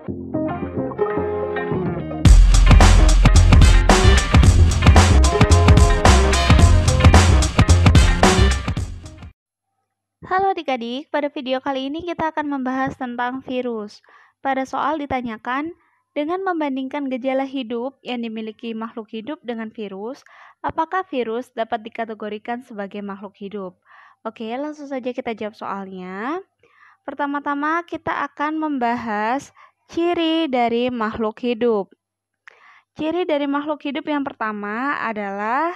Halo adik-adik, pada video kali ini kita akan membahas tentang virus. Pada soal ditanyakan, dengan membandingkan gejala hidup yang dimiliki makhluk hidup dengan virus, apakah virus dapat dikategorikan sebagai makhluk hidup? Oke, langsung saja kita jawab soalnya. Pertama-tama kita akan membahas Ciri dari makhluk hidup. Ciri dari makhluk hidup yang pertama adalah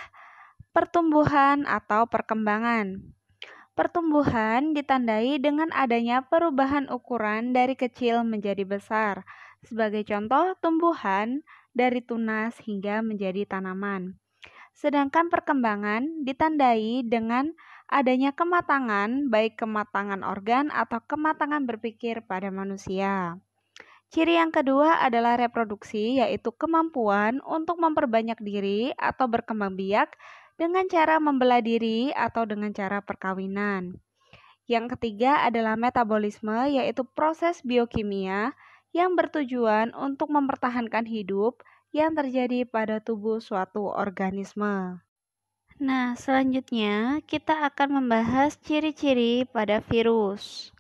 pertumbuhan atau perkembangan. Pertumbuhan ditandai dengan adanya perubahan ukuran dari kecil menjadi besar. Sebagai contoh, tumbuhan dari tunas hingga menjadi tanaman. Sedangkan perkembangan ditandai dengan adanya kematangan, baik kematangan organ atau kematangan berpikir pada manusia. Ciri yang kedua adalah reproduksi, yaitu kemampuan untuk memperbanyak diri atau berkembang biak dengan cara membelah diri atau dengan cara perkawinan. Yang ketiga adalah metabolisme, yaitu proses biokimia yang bertujuan untuk mempertahankan hidup yang terjadi pada tubuh suatu organisme. Nah, selanjutnya kita akan membahas ciri-ciri pada virus.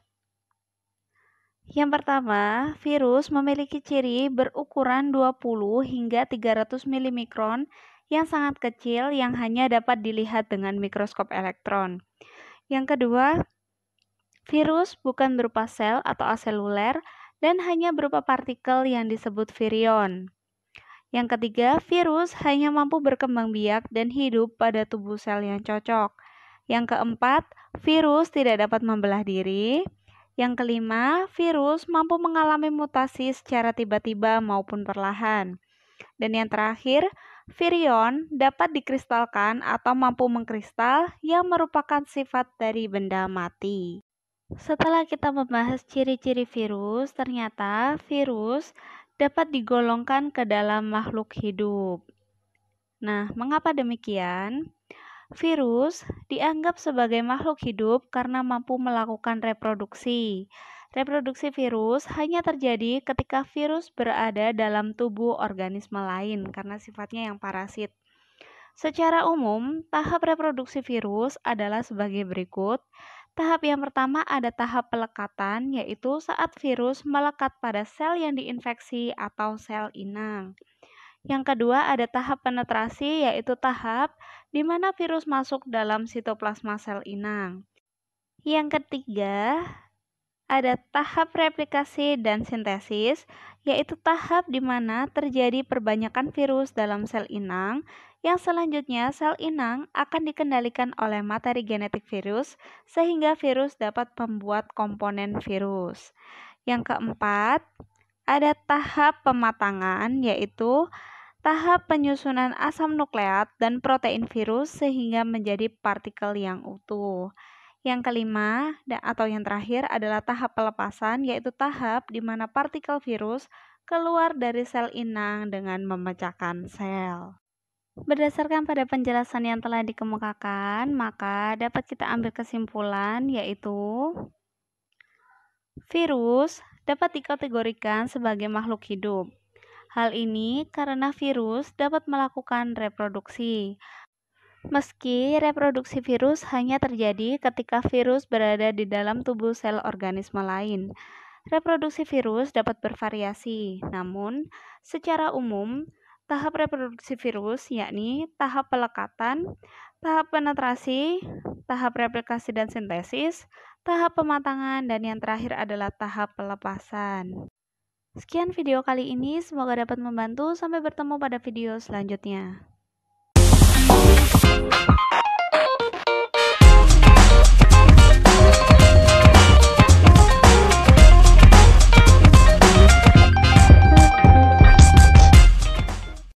Yang pertama, virus memiliki ciri berukuran 20 hingga 300 milimikron yang sangat kecil yang hanya dapat dilihat dengan mikroskop elektron. Yang kedua, virus bukan berupa sel atau aseluler dan hanya berupa partikel yang disebut virion. Yang ketiga, virus hanya mampu berkembang biak dan hidup pada tubuh sel yang cocok. Yang keempat, virus tidak dapat membelah diri. Yang kelima, virus mampu mengalami mutasi secara tiba-tiba maupun perlahan. Dan yang terakhir, virion dapat dikristalkan atau mampu mengkristal yang merupakan sifat dari benda mati. Setelah kita membahas ciri-ciri virus, ternyata virus dapat digolongkan ke dalam makhluk hidup. Nah, mengapa demikian? Virus dianggap sebagai makhluk hidup karena mampu melakukan reproduksi. Reproduksi virus hanya terjadi ketika virus berada dalam tubuh organisme lain karena sifatnya yang parasit. Secara umum, tahap reproduksi virus adalah sebagai berikut. Tahap yang pertama ada tahap pelekatan, yaitu saat virus melekat pada sel yang diinfeksi atau sel inang. Yang kedua ada tahap penetrasi yaitu tahap di mana virus masuk dalam sitoplasma sel inang. Yang ketiga ada tahap replikasi dan sintesis yaitu tahap di mana terjadi perbanyakan virus dalam sel inang yang selanjutnya sel inang akan dikendalikan oleh materi genetik virus sehingga virus dapat membuat komponen virus. Yang keempat, ada tahap pematangan yaitu tahap penyusunan asam nukleat dan protein virus sehingga menjadi partikel yang utuh. Yang kelima atau yang terakhir adalah tahap pelepasan yaitu tahap di mana partikel virus keluar dari sel inang dengan memecahkan sel. Berdasarkan pada penjelasan yang telah dikemukakan, maka dapat kita ambil kesimpulan yaitu virus dapat dikategorikan sebagai makhluk hidup Hal ini karena virus dapat melakukan reproduksi. Meski reproduksi virus hanya terjadi ketika virus berada di dalam tubuh sel organisme lain, reproduksi virus dapat bervariasi. Namun, secara umum, tahap reproduksi virus yakni tahap pelekatan, tahap penetrasi, tahap replikasi dan sintesis, tahap pematangan, dan yang terakhir adalah tahap pelepasan. Sekian video kali ini, semoga dapat membantu. Sampai bertemu pada video selanjutnya.